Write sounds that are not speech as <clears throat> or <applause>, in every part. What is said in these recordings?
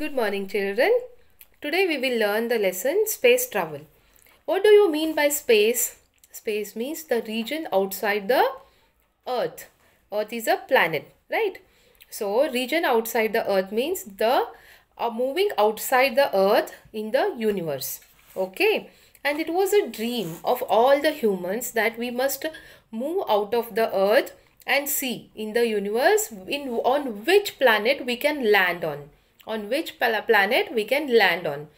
Good morning children. Today we will learn the lesson space travel. What do you mean by space? Space means the region outside the earth. Earth is a planet, right? So region outside the earth means the uh, moving outside the earth in the universe. Okay. And it was a dream of all the humans that we must move out of the earth and see in the universe in on which planet we can land on on which planet we can land on.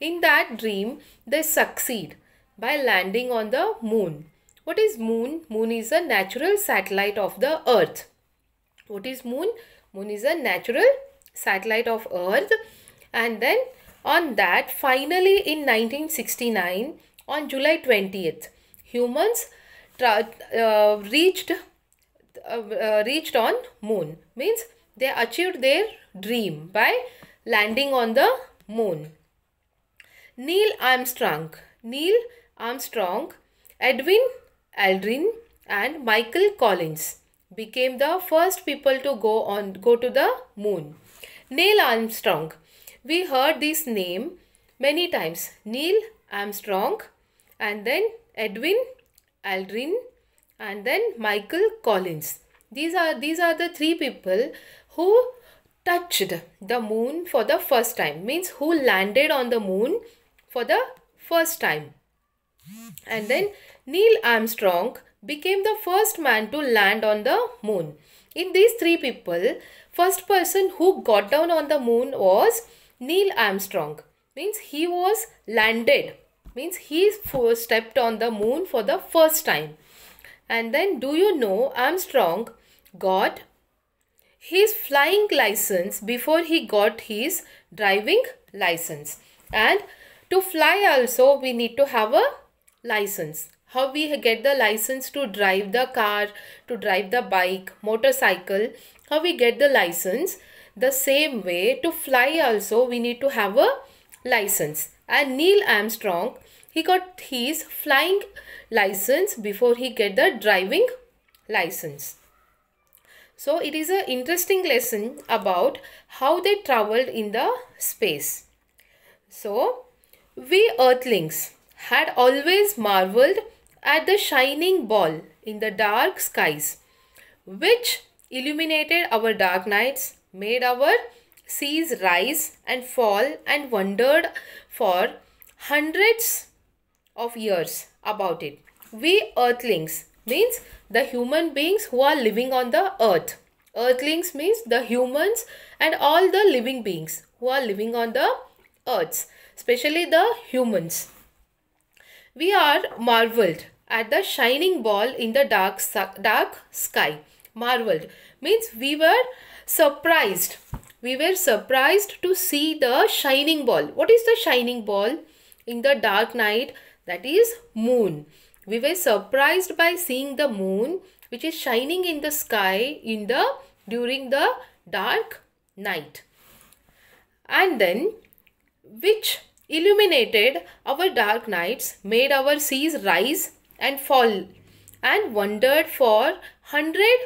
In that dream, they succeed by landing on the moon. What is moon? Moon is a natural satellite of the earth. What is moon? Moon is a natural satellite of earth. And then on that, finally in 1969, on July 20th, humans uh, reached uh, uh, reached on moon means they achieved their dream by landing on the moon. Neil Armstrong, Neil Armstrong, Edwin Aldrin and Michael Collins became the first people to go on go to the moon. Neil Armstrong. We heard this name many times. Neil Armstrong and then Edwin Aldrin and then Michael Collins. These are these are the three people who touched the moon for the first time means who landed on the moon for the first time and then Neil Armstrong became the first man to land on the moon. In these three people, first person who got down on the moon was Neil Armstrong. Means he was landed. Means he first stepped on the moon for the first time. And then do you know Armstrong got his flying license before he got his driving license. And to fly also we need to have a license. How we get the license to drive the car, to drive the bike, motorcycle, how we get the license. The same way to fly also we need to have a license. And Neil Armstrong, he got his flying license before he get the driving license. So it is an interesting lesson about how they traveled in the space. So we earthlings had always marveled at the shining ball in the dark skies which illuminated our dark nights, made our seas rise and fall and wondered for hundreds of years about it. We earthlings means the human beings who are living on the earth. Earthlings means the humans and all the living beings who are living on the earths, especially the humans. We are marveled at the shining ball in the dark, dark sky. Marveled means we were surprised. We were surprised to see the shining ball. What is the shining ball? In the dark night, that is moon. We were surprised by seeing the moon which is shining in the sky in the during the dark night. And then which illuminated our dark nights, made our seas rise and fall and wondered for hundred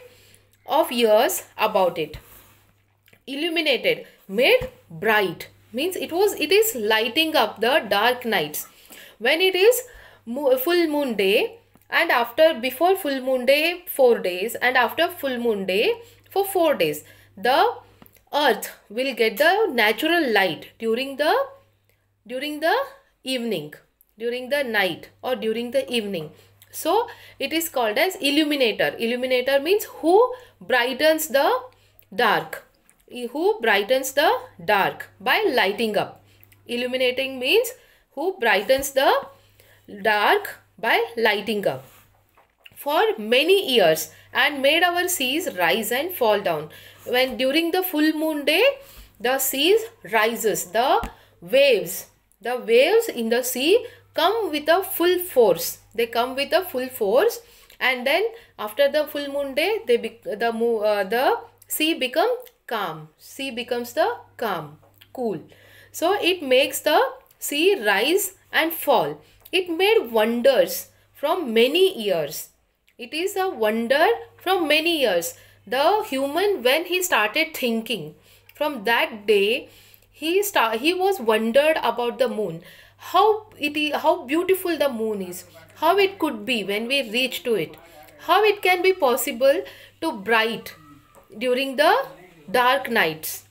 of years about it. Illuminated, made bright means it was it is lighting up the dark nights when it is full moon day and after before full moon day 4 days and after full moon day for 4 days the earth will get the natural light during the during the evening during the night or during the evening so it is called as illuminator illuminator means who brightens the dark who brightens the dark by lighting up illuminating means who brightens the dark by lighting up for many years and made our seas rise and fall down. When during the full moon day, the seas rises, the waves, the waves in the sea come with a full force. They come with a full force and then after the full moon day, they the, uh, the sea become calm. Sea becomes the calm, cool. So it makes the sea rise and fall. It made wonders from many years. It is a wonder from many years. The human, when he started thinking, from that day, he start, he was wondered about the moon. How it is, how beautiful the moon is. How it could be when we reach to it. How it can be possible to bright during the dark nights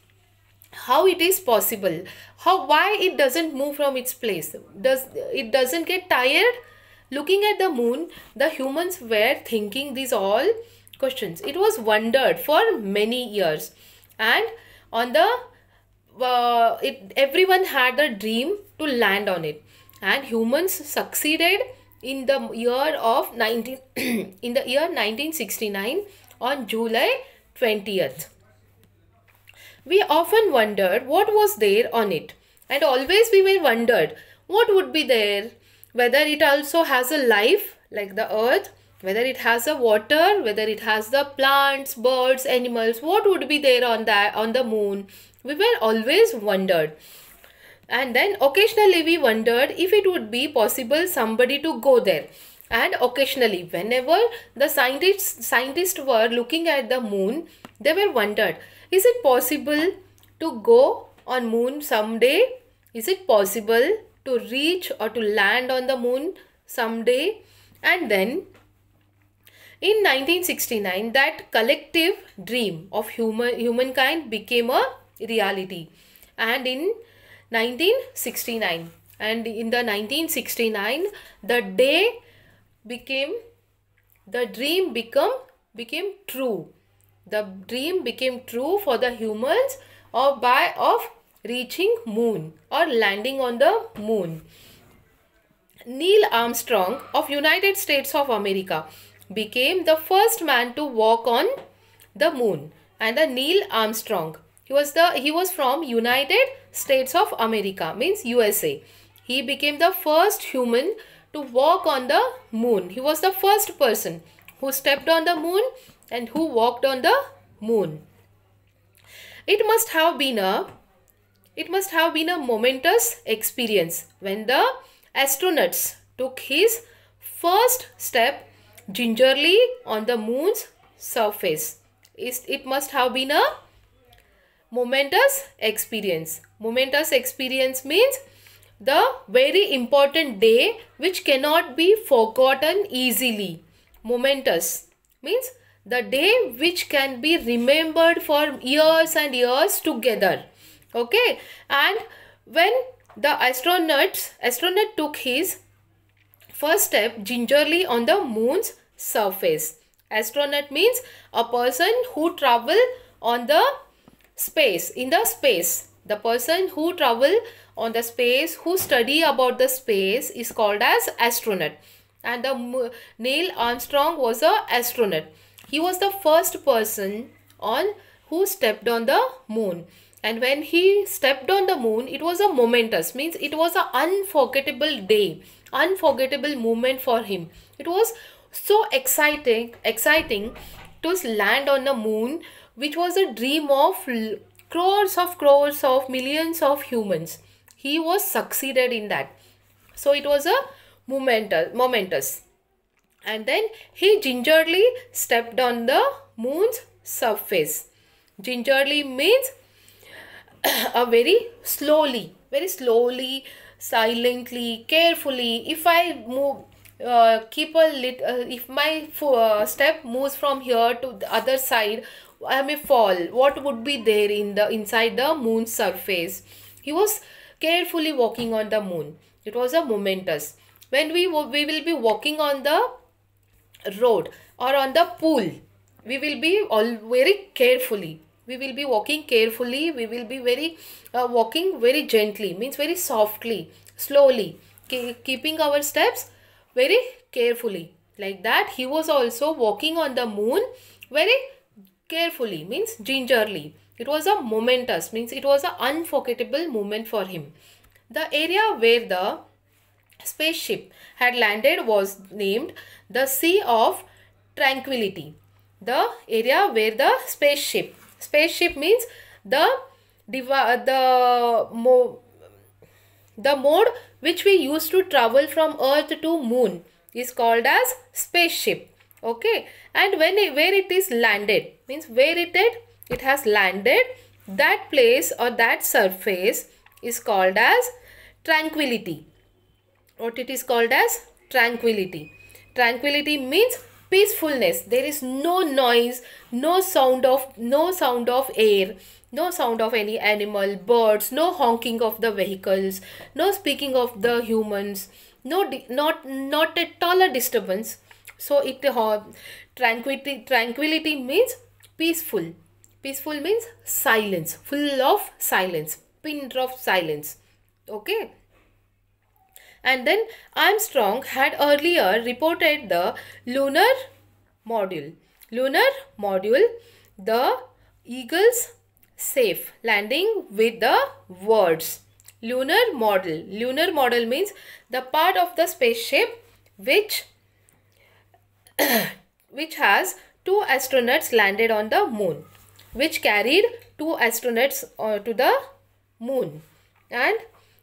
how it is possible how why it doesn't move from its place does it doesn't get tired looking at the moon the humans were thinking these all questions it was wondered for many years and on the uh, it everyone had a dream to land on it and humans succeeded in the year of 19 <clears throat> in the year 1969 on july 20th we often wondered what was there on it. And always we were wondered what would be there, whether it also has a life like the earth, whether it has a water, whether it has the plants, birds, animals, what would be there on the, on the moon. We were always wondered. And then occasionally we wondered if it would be possible somebody to go there and occasionally whenever the scientists scientists were looking at the moon they were wondered is it possible to go on moon someday? Is it possible to reach or to land on the moon someday? And then in 1969, that collective dream of human, humankind became a reality. And in 1969, and in the 1969, the day became, the dream become, became true. The dream became true for the humans or by of reaching moon or landing on the moon. Neil Armstrong of United States of America became the first man to walk on the moon and the Neil Armstrong. He was the he was from United States of America means USA. He became the first human to walk on the moon. He was the first person who stepped on the moon and who walked on the moon. It must have been a it must have been a momentous experience when the astronauts took his first step gingerly on the moon's surface. It must have been a momentous experience. Momentous experience means the very important day which cannot be forgotten easily. Momentous means the day which can be remembered for years and years together okay and when the astronauts astronaut took his first step gingerly on the moon's surface astronaut means a person who travel on the space in the space the person who travel on the space who study about the space is called as astronaut and the neil armstrong was a astronaut he was the first person on who stepped on the moon and when he stepped on the moon it was a momentous means it was an unforgettable day unforgettable moment for him it was so exciting exciting to land on the moon which was a dream of crores of crores of millions of humans he was succeeded in that so it was a momentous momentous and then he gingerly stepped on the moon's surface. Gingerly means <coughs> a very slowly, very slowly, silently, carefully. If I move, uh, keep a lit, uh, if my uh, step moves from here to the other side, I may fall. What would be there in the inside the moon's surface? He was carefully walking on the moon. It was a momentous. When we we will be walking on the road or on the pool we will be all very carefully we will be walking carefully we will be very uh, walking very gently means very softly slowly keeping our steps very carefully like that he was also walking on the moon very carefully means gingerly it was a momentous means it was an unforgettable moment for him the area where the spaceship had landed was named the Sea of Tranquility. The area where the spaceship, spaceship means the, the, mo, the mode which we use to travel from earth to moon is called as spaceship. Okay. And when it, where it is landed means where it did, it has landed that place or that surface is called as tranquility what it is called as tranquility. Tranquility means peacefulness. There is no noise, no sound of no sound of air, no sound of any animal, birds, no honking of the vehicles, no speaking of the humans, no not not at all a disturbance. So it uh, tranquility tranquility means peaceful. Peaceful means silence, full of silence, pin drop silence. Okay. And then Armstrong had earlier reported the lunar module. Lunar module, the Eagles safe landing with the words. Lunar model. Lunar model means the part of the spaceship which <coughs> which has two astronauts landed on the moon which carried two astronauts uh, to the moon and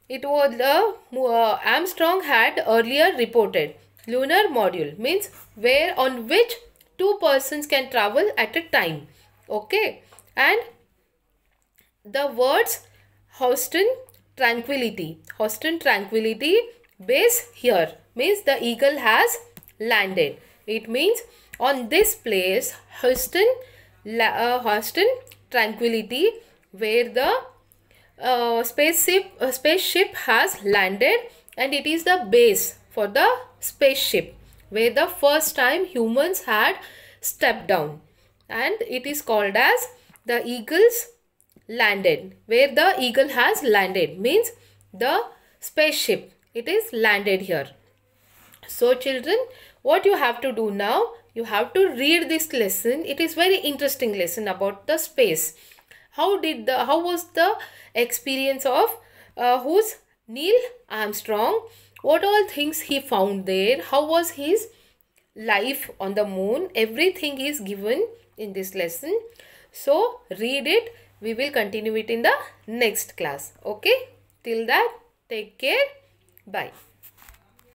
it was the uh, Armstrong had earlier reported lunar module means where on which two persons can travel at a time okay and the words Houston tranquility Houston tranquility base here means the eagle has landed it means on this place Houston uh, Houston tranquility where the a spaceship uh, spaceship has landed and it is the base for the spaceship where the first time humans had stepped down and it is called as the eagles landed where the eagle has landed means the spaceship it is landed here so children what you have to do now you have to read this lesson it is very interesting lesson about the space how did the how was the experience of uh, who's neil armstrong what all things he found there how was his life on the moon everything is given in this lesson so read it we will continue it in the next class okay till that take care bye